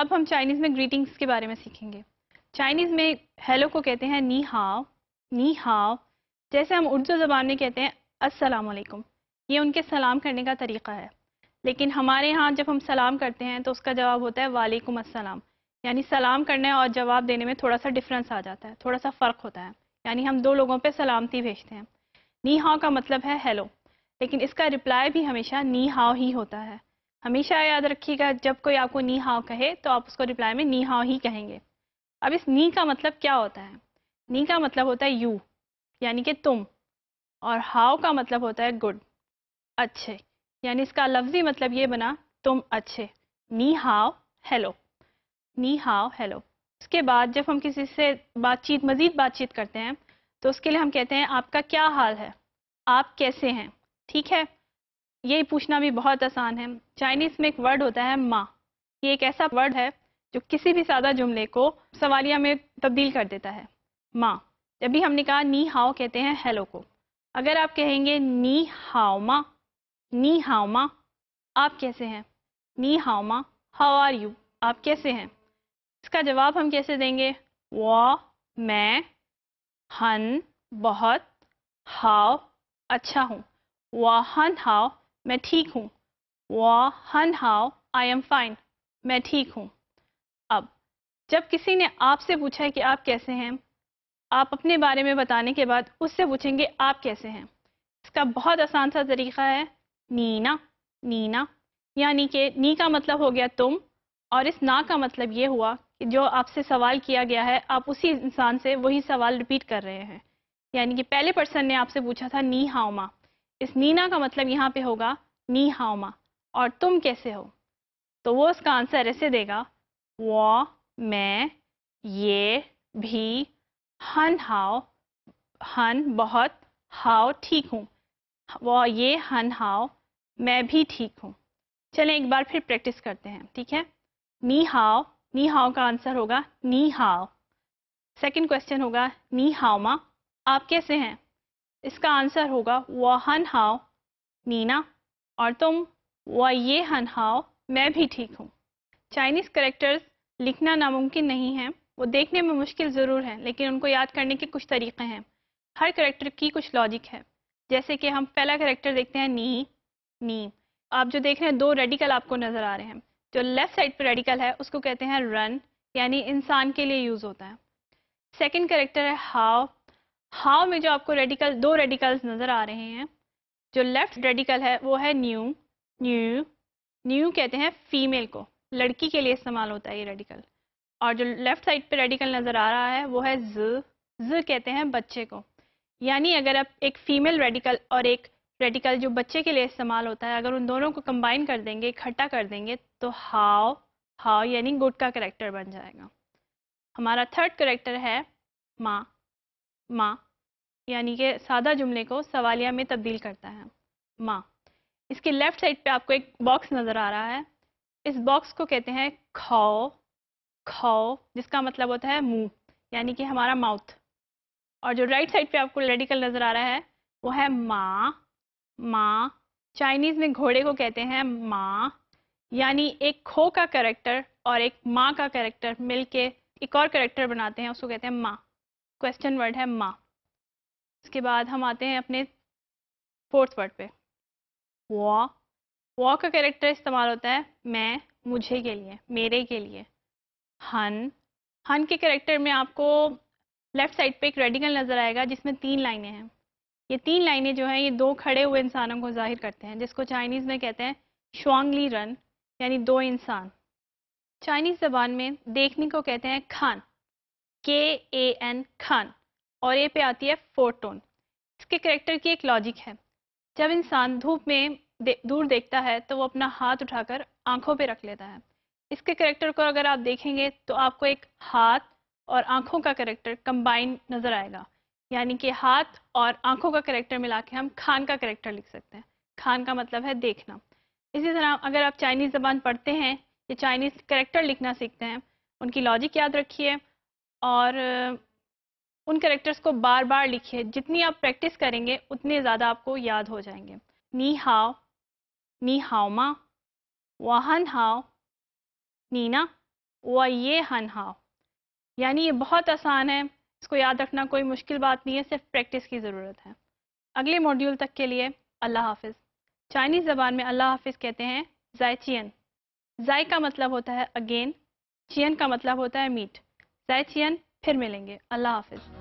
अब हम चाइनीज़ में ग्रीटिंग्स के बारे में सीखेंगे चाइनीज़ में हेलो को कहते हैं नी हाव नी हाव जैसे हम उर्दू ज़बान में कहते हैं असलकम ये उनके सलाम करने का तरीका है लेकिन हमारे यहाँ जब हम सलाम करते हैं तो उसका जवाब होता है वालेकुम असलम यानी सलाम करने और जवाब देने में थोड़ा सा डिफरेंस आ जाता है थोड़ा सा फ़र्क होता है यानी हम दो लोगों पर सलामती भेजते हैं नी हाओ का मतलब है हेलो लेकिन इसका रिप्लाई भी हमेशा नी हाओ ही होता है हमेशा याद रखिएगा जब कोई आपको नी हाव कहे तो आप उसको रिप्लाई में नी हाव ही कहेंगे अब इस नी का मतलब क्या होता है नी का मतलब होता है यू यानी कि तुम और हाओ का मतलब होता है गुड अच्छे यानी इसका लफ्जी मतलब ये बना तुम अच्छे नी हाओ हेलो नी हाओ हेलो उसके बाद जब हम किसी से बातचीत मज़ीद बातचीत करते हैं तो उसके लिए हम कहते हैं आपका क्या हाल है आप कैसे हैं ठीक है ये पूछना भी बहुत आसान है चाइनीज में एक वर्ड होता है माँ ये एक ऐसा वर्ड है जो किसी भी सादा जुमले को सवालिया में तब्दील कर देता है माँ जब भी हमने कहा नी हाओ कहते हैं हेलो को अगर आप कहेंगे नी हाओ माँ नी हाओ माँ आप कैसे हैं नी हाओ माँ हाउ आर यू आप कैसे हैं इसका जवाब हम कैसे देंगे वाह मैं हन बहुत हाव अच्छा हूँ वाहन हाव मैं ठीक हूँ वा हन हाओ आई एम फाइन मैं ठीक हूँ अब जब किसी ने आपसे पूछा है कि आप कैसे हैं आप अपने बारे में बताने के बाद उससे पूछेंगे आप कैसे हैं इसका बहुत आसान सा तरीका है नीना नीना यानी कि नी का मतलब हो गया तुम और इस ना का मतलब ये हुआ कि जो आपसे सवाल किया गया है आप उसी इंसान से वही सवाल रिपीट कर रहे हैं यानी कि पहले पर्सन ने आपसे पूछा था नी हाउमा इस नीना का मतलब यहाँ पे होगा नी हाउमा और तुम कैसे हो तो वो उसका आंसर ऐसे देगा वो मैं ये भी हन हाओ हन बहुत हाओ ठीक हूँ वो ये हन हाओ मैं भी ठीक हूँ चलें एक बार फिर प्रैक्टिस करते हैं ठीक है नी हाओ नी हाओ का आंसर होगा नी हाओ सेकेंड क्वेश्चन होगा नी हाउमा आप कैसे हैं इसका आंसर होगा वहन हाओ नीना और तुम व ये हन हाओ मैं भी ठीक हूँ चाइनीज़ करेक्टर्स लिखना नामुमकिन नहीं है वो देखने में मुश्किल ज़रूर है लेकिन उनको याद करने के कुछ तरीक़े हैं हर करेक्टर की कुछ लॉजिक है जैसे कि हम पहला करेक्टर देखते हैं नी नी आप जो देख रहे हैं दो रेडिकल आपको नज़र आ रहे हैं जो लेफ़्ट साइड पर रेडिकल है उसको कहते हैं रन यानी इंसान के लिए यूज़ होता है सेकेंड करेक्टर है हाव हाउ में जो आपको रेडिकल दो रेडिकल्स नज़र आ रहे हैं जो लेफ्ट रेडिकल है वो है न्यू न्यू न्यू कहते हैं फीमेल को लड़की के लिए इस्तेमाल होता है ये रेडिकल और जो लेफ्ट साइड पे रेडिकल नज़र आ रहा है वो है ज ज कहते हैं बच्चे को यानी अगर आप एक फीमेल रेडिकल और एक रेडिकल जो बच्चे के लिए इस्तेमाल होता है अगर उन दोनों को कंबाइन कर देंगे इकट्ठा कर देंगे तो हाव हाव यानी गुड का करेक्टर बन जाएगा हमारा थर्ड करेक्टर है माँ माँ यानी कि सादा जुमले को सवालिया में तब्दील करता है माँ इसके लेफ्ट साइड पे आपको एक बॉक्स नज़र आ रहा है इस बॉक्स को कहते हैं खाओ खाओ जिसका मतलब होता है मुंह यानी कि हमारा माउथ और जो राइट साइड पे आपको रेडिकल नज़र आ रहा है वो है माँ माँ चाइनीज़ में घोड़े को कहते हैं माँ यानी एक खो का करेक्टर और एक माँ का करेक्टर मिल के एक और करेक्टर बनाते हैं उसको कहते हैं माँ क्वेश्चन वर्ड है माँ इसके बाद हम आते हैं अपने फोर्थ वर्ड पे वॉ वॉ का कैरेक्टर इस्तेमाल होता है मैं मुझे के लिए मेरे के लिए हन हन के कैरेक्टर में आपको लेफ्ट साइड पे एक रेडिकल नज़र आएगा जिसमें तीन लाइनें हैं ये तीन लाइनें जो हैं ये दो खड़े हुए इंसानों को जाहिर करते हैं जिसको चाइनीज़ में कहते हैं श्वांगली रन यानी दो इंसान चाइनीज़ जबान में देखने को कहते हैं खान के ए एन खान और ए पे आती है फोटोन इसके करेक्टर की एक लॉजिक है जब इंसान धूप में दे, दूर देखता है तो वो अपना हाथ उठाकर आंखों पे रख लेता है इसके करेक्टर को अगर आप देखेंगे तो आपको एक हाथ और आंखों का करेक्टर कंबाइन नज़र आएगा यानी कि हाथ और आंखों का करेक्टर मिला के हम खान का करेक्टर लिख सकते हैं खान का मतलब है देखना इसी तरह अगर आप चाइनीज़ ज़बान पढ़ते हैं या चाइनीज़ करेक्टर लिखना सीखते हैं उनकी लॉजिक याद रखिए और उन करेक्टर्स को बार बार लिखिए जितनी आप प्रैक्टिस करेंगे उतने ज़्यादा आपको याद हो जाएंगे नी हाओ नी हाओ मा वाहन हाओ नीना व ये हन हाओ यानी ये बहुत आसान है इसको याद रखना कोई मुश्किल बात नहीं है सिर्फ प्रैक्टिस की ज़रूरत है अगले मॉड्यूल तक के लिए अल्लाह हाफिज़ चाइनीज़ ज़बान में अल्लाह हाफिज़ कहते हैं चियन जाय का मतलब होता है अगेन चियन का मतलब होता है मीट जाए फिर मिलेंगे अल्लाह हाफिज़